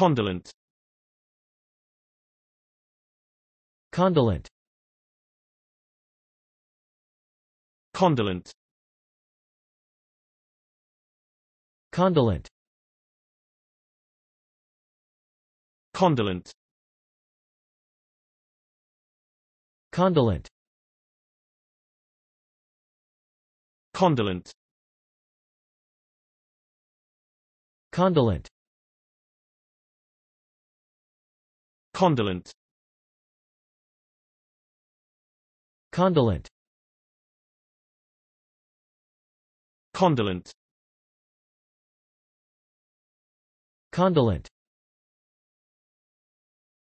Condolent. Condolent. Condolent. Condolent. Condolent. Condolent. Condolent. Condolent. Condolent. Condolent. Condolent. Condolent.